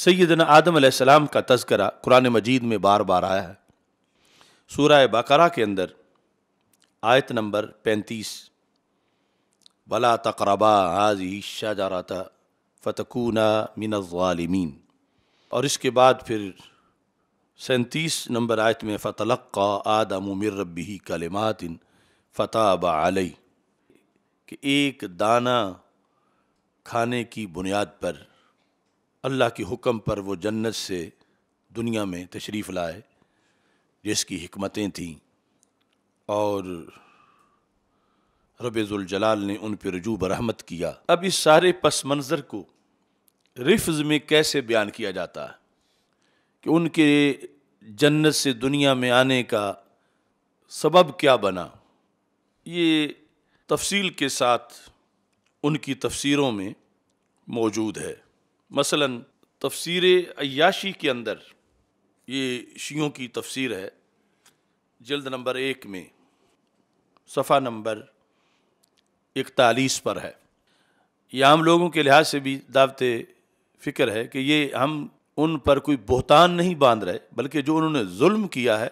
सैदन आदम सलाम का तस्करा कुरान मजीद में बार बार आया है सूरह बकरा के अंदर आयत नंबर पैंतीस वला तकरबा आज ईशा जा रहा था फ़तकूना मिनवालमीन और इसके बाद फिर सैंतीस नंबर आयत में फ़तलक़ा आदम मिर रबी कलमातिन फ़ताब आलई कि एक दाना खाने की बुनियाद पर अल्लाह के हुक्म पर वो जन्नत से दुनिया में तशरीफ़ लाए जिसकी हमतें थीं और रबज़ुलजलाल ने उन पर रजू बरहमत किया अब इस सारे पस मंज़र को रिफ्ज में कैसे बयान किया जाता है कि उनके जन्नत से दुनिया में आने का सबब क्या बना ये तफसील के साथ उनकी तफसीरों में मौजूद है मसलन तफसीर अयाशी के अंदर ये शियों की तफसीर है जल्द नंबर एक में सफ़ा नंबर इकतालीस पर है यह हम लोगों के लिहाज से भी दावत फ़िक्र है कि ये हम उन पर कोई बहतान नहीं बांध रहे बल्कि जो उन्होंने जुल्म किया है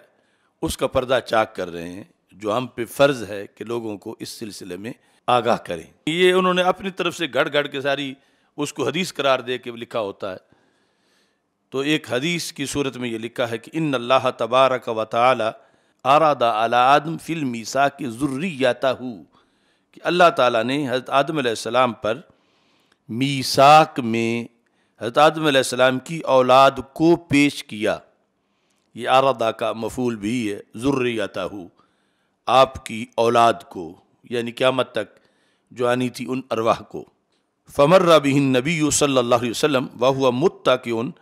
उसका पर्दा चाक कर रहे हैं जो हम पे फ़र्ज़ है कि लोगों को इस सिलसिले में आगाह करें ये उन्होंने अपनी तरफ से घड़ घड़ के सारी उसको हदीस करार दे के लिखा होता है तो एक हदीस की सूरत में ये लिखा है कि इन अल्लाह तबारक व ताली आरादा अला आदम फिल मीसा की ज़ुर्रियाता हूँ कि अल्लाह ताला ने हज़रत आदम सलाम पर मीसाक में हज़रत आदम सलाम की औलाद को पेश किया ये आरादा का मफूल भी है ज़ुर्रियाता हूँ आपकी औलाद को यानी क़्यामत तक जो आनी थी उन अरवाह को फ़मर बिन नबी सल्ला वसम व हुआ मुत्ताकिन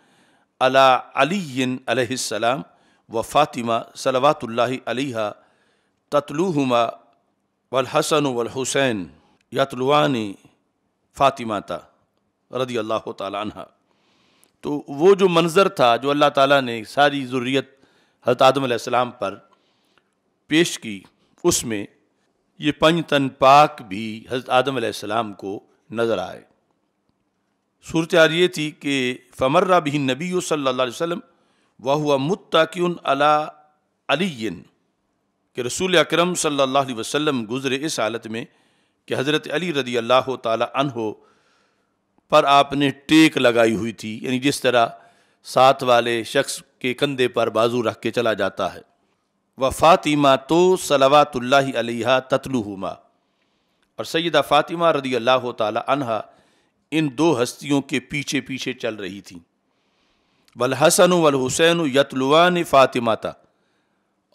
अला अलीसम व फ़ातिमा सलावातल अलहा ततलूहुमा वलहसन वलहुसैन यातलुआनी फ़ातिमा ता रदी अल्लाह तह तो वो जो मंज़र था जो अल्लाह ताला ने सारी ज़ुर्रियत हज़रत आदम पर पेश की उसमें ये पंजतन पाक भी हज़रत आदम को नजर आए सूरत ये थी कि फमर्रा भी नबी सल्ला वसम वाह हुआ मुत्ताकिन अला अलीन के रसूल अक्रम सल्ला अलैहि गुज़रे इस हालत में कि हज़रत अली रदी अल्लाह हो पर आपने टेक लगाई हुई थी यानी जिस तरह साथ वाले शख्स के कंधे पर बाजू रख के चला जाता है व फ़ातिमा तो सलावातल्ला हुमा और सैदा फ़ातिमा रदी अल्लाह तहा इन दो हस्तियों के पीछे पीछे चल रही थी वल हुसैन यतलुआन फ़ातिमाता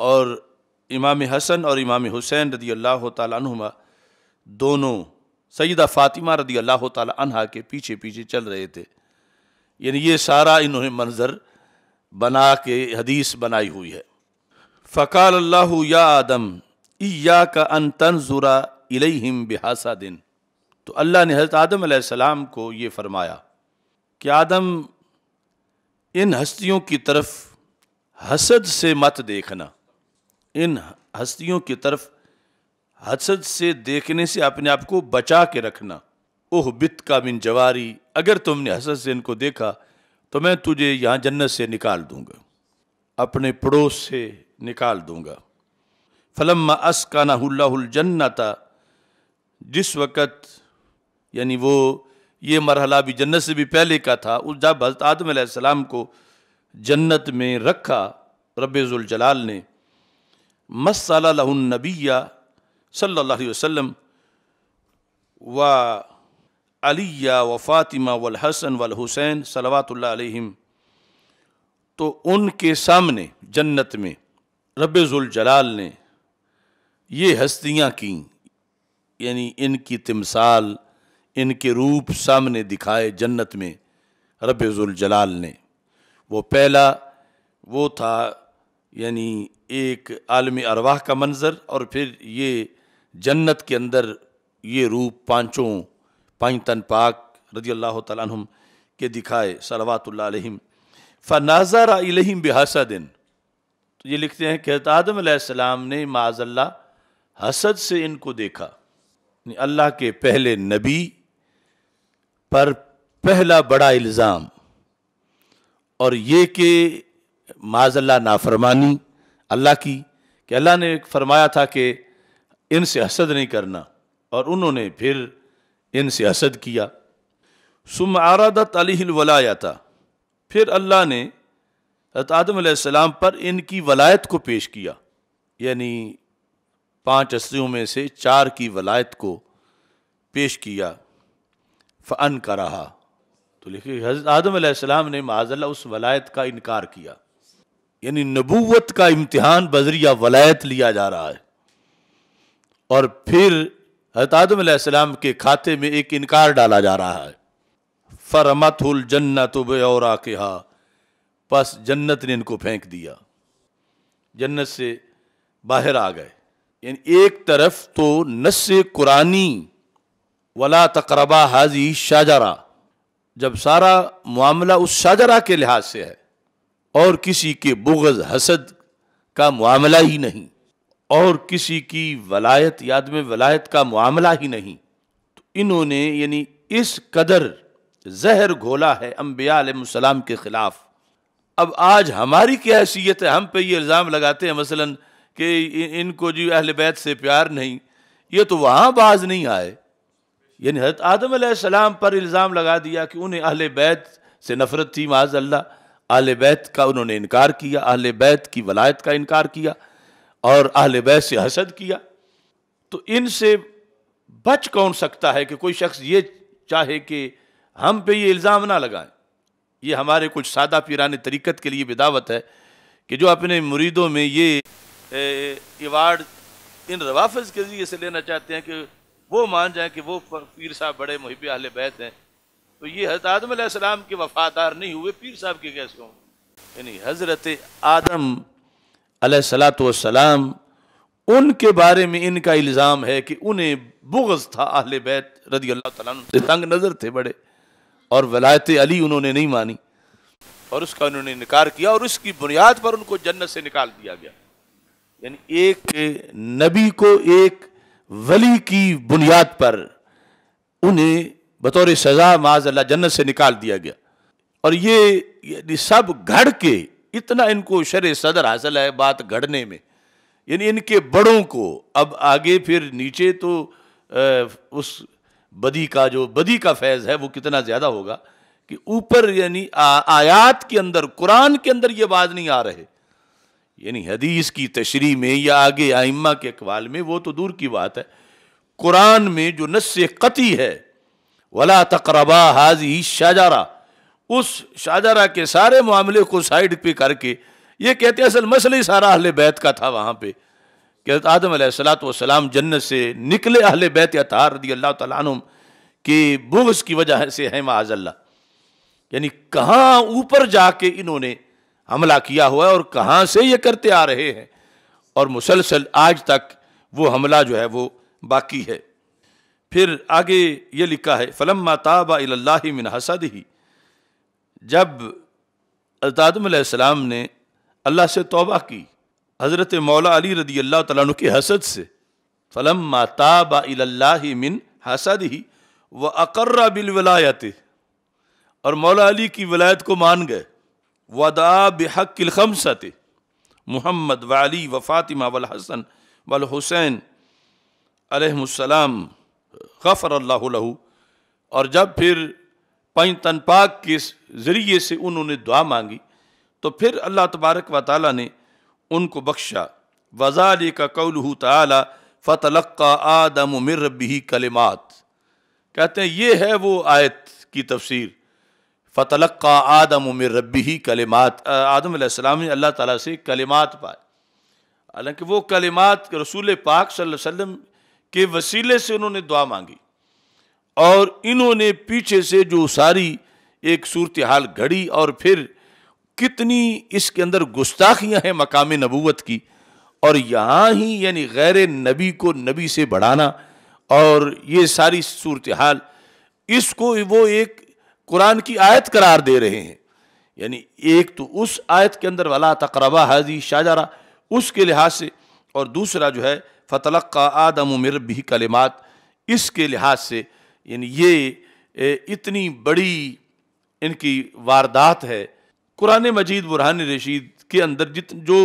और इमाम हसन और इमाम हुसैन रदी अल्लाह तुमा दोनों सैदा फ़ातिमा रदी अल्लाह तहा के पीछे पीछे चल रहे थे यानी ये सारा इन्होंने मंजर बना के हदीस बनाई हुई है फ़काल अल्लाह या आदम या का अन तनजुरा इलैहिम बिहासा दिन तो अल्लाह ने हज़रत आदम आसमाम को ये फ़रमाया कि आदम इन हस्तियों की तरफ हसद से मत देखना इन हस्तियों की तरफ हसद से देखने से अपने आप को बचा के रखना ओह बित का बिन जवारी अगर तुमने हसद से इनको देखा तो मैं तुझे यहाँ जन्नत से निकाल दूँगा अपने पड़ोस से निकाल दूँगा फलम जन्नता जिस वक़्त यानी वो ये मरहला भी जन्नत से भी पहले का था उस जब हजरत आदम को जन्नत में रखा रबाल ने मसलनबिया सल्ला वसम व अलिया व फ़ातिमा वल हसन वल हुसैन सलावातम तो उनके सामने जन्नत में रबाल ने ये हस्तियाँ कहीं यानी इनकी तमसाल इनके रूप सामने दिखाए जन्नत में रबाल ने वो पहला वो था यानी एक आलमी अरवाह का मंज़र और फिर ये जन्नत के अंदर ये रूप पांचों पाँच तन पाक रजी अल्लाह तुम के दिखाए सलावातम फ़नाज़र अलहिम बेहसा दिन तो ये लिखते हैं कहता आदम ने माजल्ला हसद से इनको देखा अल्लाह के पहले नबी पर पहला बड़ा इल्ज़ाम और ये कि माजल्ला नाफरमानी अल्लाह की कि अल्लाह ने फरमाया था कि इनसे हसद नहीं करना और उन्होंने फिर इनसे हसद किया सुम आरादत अलीवलाया था फिर अल्लाह ने आदम पर इनकी वलायत को पेश किया यानी पांच अस्तियों में से चार की वलायत को पेश किया फ़न कर रहा तो लिखिए हज़रत आदम ने माजल्ला उस वलायत का इनकार किया यानी नबूवत का इम्तिहान बजरिया वलायत लिया जा रहा है और फिर हजरत आदम के खाते में एक इनकार डाला जा रहा है फरमत जन्नत और के हा बस जन्नत ने इनको फेंक दिया जन्नत से बाहर आ गए यानी एक तरफ तो नस कुरानी वला तकरबा हाजी शाजरा जब सारा मामला उस शाजरा के लिहाज से है और किसी के बुगज हसद का मामला ही नहीं और किसी की वलायत याद में वलायत का मामला ही नहीं तो इन्होंने यानी इस कदर जहर घोला है अम्बिया के ख़िलाफ़ अब आज हमारी क्या हैसियत है हम पे ये इल्ज़ाम लगाते हैं मसलन कि इनको जी अहल बैत से प्यार नहीं ये तो वहाँ बाज नहीं आए यानी हजरत आदम सलाम पर इल्ज़ाम लगा दिया कि उन्हें अहल बैत से नफरत थी माज अल्लाह अहल बैत का उन्होंने इनकार किया अहल बैत की वलायत का इनकार किया और अहल बैत से हसद किया तो इनसे बच कौन सकता है कि कोई शख्स ये चाहे कि हम पे ये इल्ज़ाम ना लगाएं ये हमारे कुछ सादा पीरान तरीक़त के लिए बिदावत है कि जो अपने मुरीदों में ये इवार्ड इन रवाफज के ज़रिए से लेना चाहते हैं कि वो मान जाए कि वो पीर साहब बड़े मुहब अहल बैत हैं तो ये हज़रत आदम सलाम के वफ़ादार नहीं हुए पीर साहब के कैसे हों यानी हज़रत आदम सलाम उनके बारे में इनका इल्ज़ाम है कि उन्हें बुगज़ था आहल बैत रदी अल्लाह तंग नज़र थे बड़े और वलायत अली उन्होंने नहीं मानी और उसका उन्होंने इनकार किया और उसकी बुनियाद पर उनको जन्नत से निकाल दिया गया यानी एक नबी को एक वली की बुनियाद पर उन्हें बतौर सज़ा अल्लाह जन्नत से निकाल दिया गया और ये यानी सब घड़ के इतना इनको शर सदर हासिल है बात घड़ने में यानी इनके बड़ों को अब आगे फिर नीचे तो उस बदी का जो बदी का फैज़ है वो कितना ज़्यादा होगा कि ऊपर यानी आयात के अंदर कुरान के अंदर ये बात नहीं आ रहे यानी हदीस की तशरी में या आगे आइम्मा के अकवाल में वो तो दूर की बात है कुरान में जो नस कती है वला तकरबा हाजी शाहजारा उस शाहजारा के सारे मामले को साइड पे करके ये कहते हैं असल मसले सारा अहल बैत का था वहाँ पे कहते आदम सलाम जन्नत से निकले अहल बैत अतार रदी अल्लाह तुम के बुग्स की वजह से है माजल्ला यानी कहाँ ऊपर जाके इन्होंने हमला किया हुआ है और कहाँ से ये करते आ रहे हैं और मुसलसल आज तक वो हमला जो है वो बाकी है फिर आगे ये लिखा है फ़लम माताबा मिन हसद ही जब अल्तादम ने अल्लाह से तोबा की हज़रत मौला अली रदी अल्लाह तु की हसद से फ़लम माताबा मिन हसद ही व अकर्रा बिलवलायत और मौला अली की वलायत को मान गए वदा बेहक़िल खमसत मोहम्मद वाली व फ़ातिमा वल हसन वल हुसैन अलहसलम गफ़र अल्लाह और जब फिर तन पाक के ज़रिए से उन्होंने दुआ मांगी तो फिर अल्लाह तबारक व ताली ने उनको बख्शा वजाल का कौल तला फ़तलक़ा आदम मिर कलिमात कहते हैं ये है वो आयत की तफसीर फ़तलक का आदम उमिर रबी ही कलिमात आदम ने अल्लाह ताला से कलिमात पाए हालांकि वो कलिमात रसूल पाक वसल्लम के वसीले से उन्होंने दुआ मांगी और इन्होंने पीछे से जो सारी एक सूरत हाल घड़ी और फिर कितनी इसके अंदर गुस्ताखियाँ हैं मकाम नबूत की और यहाँ ही यानी गैर नबी को नबी से बढ़ाना और ये सारी सूरत हाल इसको वो एक कुरान की आयत करार दे रहे हैं यानी एक तो उस आयत के अंदर वाला तकरबा हाजी शाहजारा उसके लिहाज से और दूसरा जो है फतलक का आदम उमिर भी कलिमात इसके लिहाज से यानी ये इतनी बड़ी इनकी वारदात है कुरान मजीद बुरहान रशीद के अंदर जित जो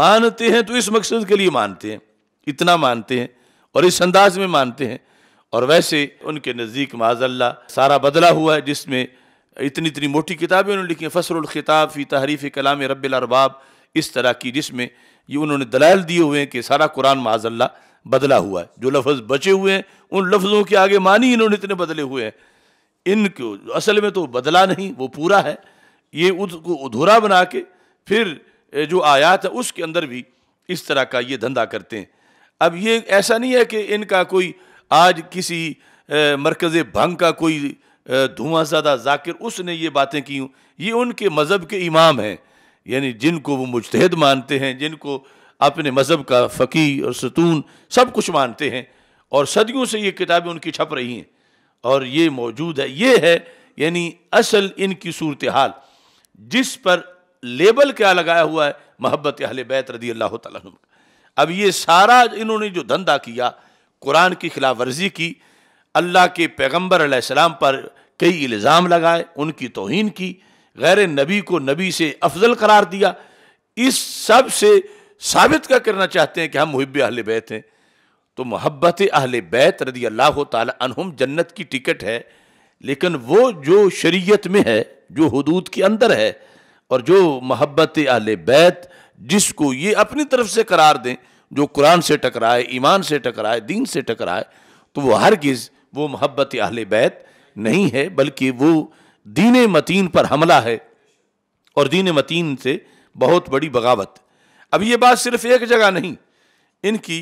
मानते हैं तो इस मकसद के लिए मानते हैं इतना मानते हैं और इस अंदाज में मानते हैं और वैसे उनके नज़दीक माजल्ला सारा बदला हुआ है जिसमें इतनी इतनी मोटी किताबें उन्होंने लिखी हैं फसलखिताब फ़ी तहरीफ़ कलाम रबारबाब इस तरह की जिसमें ये उन्होंने दलाल दिए हुए हैं कि सारा कुरान माजल्ला बदला हुआ है जो लफ्ज़ बचे हुए हैं उन लफ्ज़ों के आगे मानी इन्होंने इतने बदले हुए हैं इनको असल में तो बदला नहीं वो पूरा है ये उसको अधूरा बना के फिर जो आयात है उसके अंदर भी इस तरह का ये धंधा करते हैं अब ये ऐसा नहीं है कि इनका कोई आज किसी मरकज़ भंग का कोई धुआं ज़्यादा जाकिर उसने ये बातें की ये उनके मज़हब के इमाम हैं यानी जिनको वो मुजतहद मानते हैं जिनको अपने मज़हब का फ़कीर और सतून सब कुछ मानते हैं और सदियों से ये किताबें उनकी छप रही हैं और ये मौजूद है ये है यानी असल इनकी सूरत हाल जिस पर लेबल क्या लगाया हुआ है मोहब्बत अहल बैत रदी अल्लाह तम अब ये सारा इन्होंने जो धंधा किया कुरान की खिलाफ वर्जी की अल्लाह के पैगम्बर आसमाम पर कई इल्ज़ाम लगाए उनकी तोहन की गैर नबी को नबी से अफजल करार दिया इस सब से साबित क्या करना चाहते हैं कि हम मुहब अहल बैत हैं तो मोहब्बत अहल बैत रदी अल्लाह तहम जन्नत की टिकट है लेकिन वो जो शरीयत में है जो हदूद के अंदर है और जो मोहब्बत अहल बैत जिसको ये अपनी तरफ से करार दें जो कुरान से टकराए ईमान से टकराए दीन से टकराए तो वो हरगिज़ वो मोहब्बत अहल बैत नहीं है बल्कि वो दीन मतीन पर हमला है और दीन मतीन से बहुत बड़ी बगावत अब ये बात सिर्फ एक जगह नहीं इनकी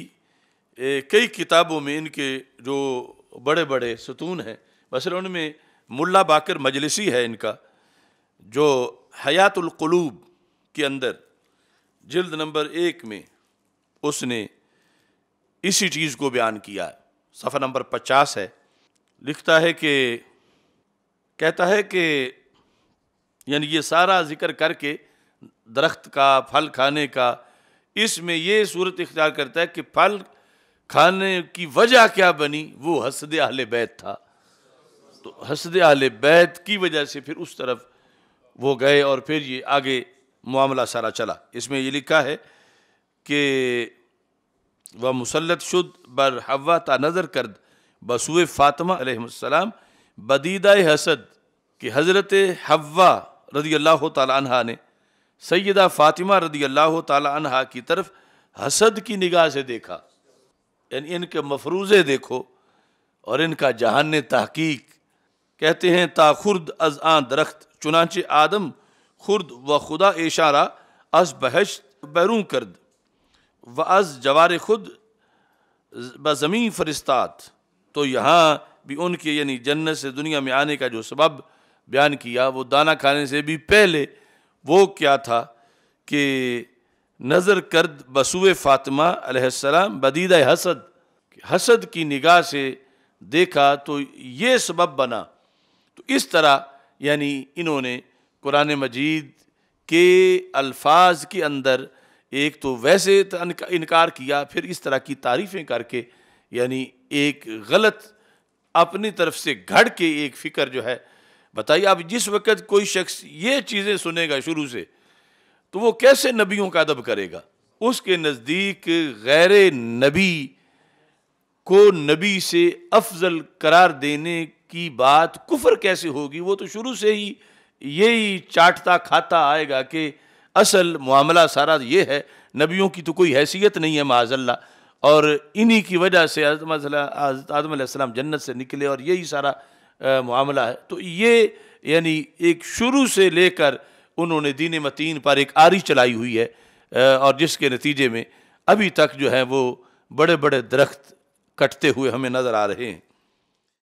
ए, कई किताबों में इनके जो बड़े बड़े सतून हैं बसर उनमें मुल्ला बाकर मजलिसी है इनका जो हयातुल्कलूब के अंदर जल्द नंबर एक में उसने इसी चीज़ को बयान किया है सफ़र नंबर पचास है लिखता है कि कहता है कि यानी ये सारा जिक्र करके दरख्त का फल खाने का इसमें ये सूरत इख्तियार करता है कि फल खाने की वजह क्या बनी वो हसद अहल बैत था तो हसद अहल बैत की वजह से फिर उस तरफ वो गए और फिर ये आगे मामला सारा चला इसमें ये लिखा है कि व मुसलत शुद बर हवा ता नज़र करद बसु फ़ातिमा बदीदा हसद कि हज़रत हवा रदी अल्लाह तहा ने सैदा फ़ातिमा रदी अल्लाह तहा की तरफ हसद की निगाह से देखा यानी इनके मफरूज़े देखो और इनका जहान तहकीक कहते हैं ताखुर्द अज आ दरख्त चुनाच आदम खुर्द व खुदा इशारा अस बहश बैरू करद व अज़ जवार खुद बज़मी फरिस्तात तो यहाँ भी उनके यानी जन्नत से दुनिया में आने का जो सबब बयान किया वो दाना खाने से भी पहले वो क्या था कि नज़र करद बसुए फ़ातिमा अलैहिस्सलाम बदीद हसद हसद की निगाह से देखा तो ये सबब बना तो इस तरह यानी इन्होंने कुरान मजीद के अल्फाज के अंदर एक तो वैसे इनकार किया फिर इस तरह की तारीफ़ें करके यानी एक गलत अपनी तरफ से घड़ के एक फ़िक्र जो है बताइए आप जिस वक्त कोई शख्स ये चीज़ें सुनेगा शुरू से तो वो कैसे नबियों का अदब करेगा उसके नज़दीक गैर नबी को नबी से अफजल करार देने की बात कुफर कैसे होगी वो तो शुरू से ही यही चाटता खाता आएगा कि असल मामला सारा ये है नबियों की तो कोई हैसियत नहीं है माजल्ला और इन्हीं की वजह से आदम जन्नत से निकले और यही सारा मामला है तो ये यानी एक शुरू से लेकर उन्होंने दीन मतीन पर एक आरी चलाई हुई है और जिसके नतीजे में अभी तक जो है वो बड़े बड़े दरख्त कटते हुए हमें नज़र आ रहे हैं